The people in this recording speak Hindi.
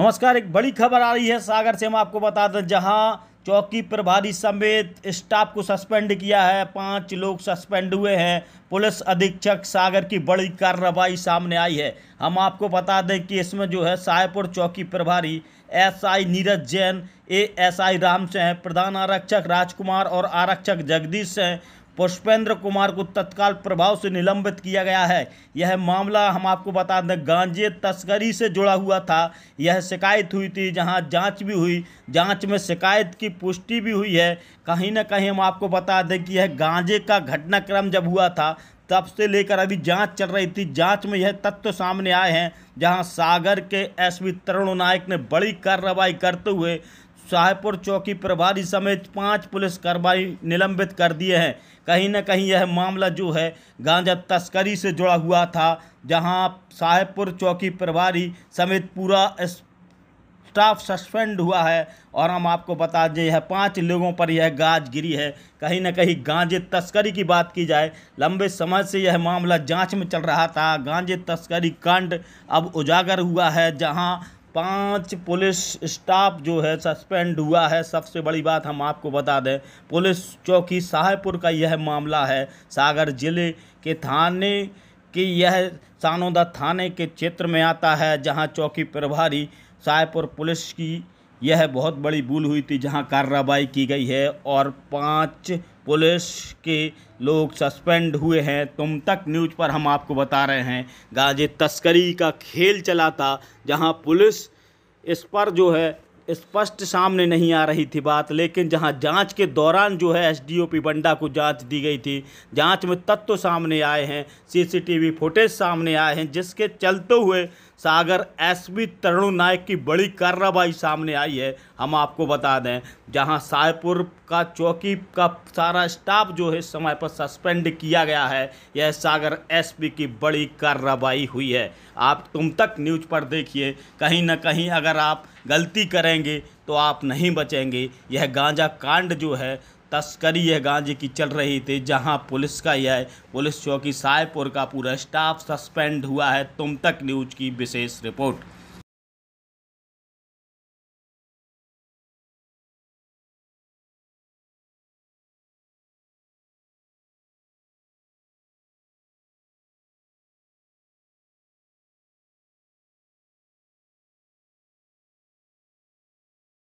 नमस्कार एक बड़ी खबर आ रही है सागर से हम आपको बता दें जहां चौकी प्रभारी समेत स्टाफ को सस्पेंड किया है पांच लोग सस्पेंड हुए हैं पुलिस अधीक्षक सागर की बड़ी कार्रवाई सामने आई है हम आपको बता दें कि इसमें जो है सायपुर चौकी प्रभारी एसआई नीरज जैन एएसआई राम हैं प्रधान आरक्षक राजकुमार और आरक्षक जगदीश से पुष्पेंद्र कुमार को तत्काल प्रभाव से निलंबित किया गया है यह मामला हम आपको बता दें गांजे तस्करी से जुड़ा हुआ था यह शिकायत हुई थी जहां जांच भी हुई जांच में शिकायत की पुष्टि भी हुई है कहीं ना कहीं हम आपको बता दें कि यह गांजे का घटनाक्रम जब हुआ था तब से लेकर अभी जांच चल रही थी जांच में यह तत्व सामने आए हैं जहां सागर के एसवी तरुण नायक ने बड़ी कार्रवाई करते हुए साहेबपुर चौकी प्रभारी समेत पांच पुलिस कार्रवाई निलंबित कर दिए हैं कहीं ना कहीं यह मामला जो है गांजा तस्करी से जुड़ा हुआ था जहां साहेबपुर चौकी प्रभारी समेत पूरा स्टाफ सस्पेंड हुआ है और हम आपको बता दें यह पांच लोगों पर यह गाज गिरी है कहीं ना कहीं गांजे तस्करी की बात की जाए लंबे समय से यह मामला जांच में चल रहा था गांजे तस्करी कांड अब उजागर हुआ है जहां पांच पुलिस स्टाफ जो है सस्पेंड हुआ है सबसे बड़ी बात हम आपको बता दें पुलिस चौकी साहेबपुर का यह मामला है सागर जिले के थाने की यह सानोदा थाने के क्षेत्र में आता है जहां चौकी प्रभारी साहेबपुर पुलिस की यह बहुत बड़ी भूल हुई थी जहां कार्रवाई की गई है और पांच पुलिस के लोग सस्पेंड हुए हैं तुम तक न्यूज पर हम आपको बता रहे हैं गाजे तस्करी का खेल चला था जहां पुलिस इस पर जो है स्पष्ट सामने नहीं आ रही थी बात लेकिन जहां जांच के दौरान जो है एसडीओपी बंडा को जांच दी गई थी जांच में तत्व सामने आए हैं सीसीटीवी फुटेज सामने आए हैं जिसके चलते हुए सागर एसपी तरुण नायक की बड़ी कार्रवाई सामने आई है हम आपको बता दें जहां सायपुर का चौकी का सारा स्टाफ जो है समय पर सस्पेंड किया गया है यह सागर एसपी की बड़ी कार्रवाई हुई है आप तुम तक न्यूज पर देखिए कहीं ना कहीं अगर आप गलती करेंगे तो आप नहीं बचेंगे यह गांजा कांड जो है तस्करी है गांजे की चल रही थी जहां पुलिस का यह पुलिस चौकी सायपुर का पूरा स्टाफ सस्पेंड हुआ है तुम तक न्यूज की विशेष रिपोर्ट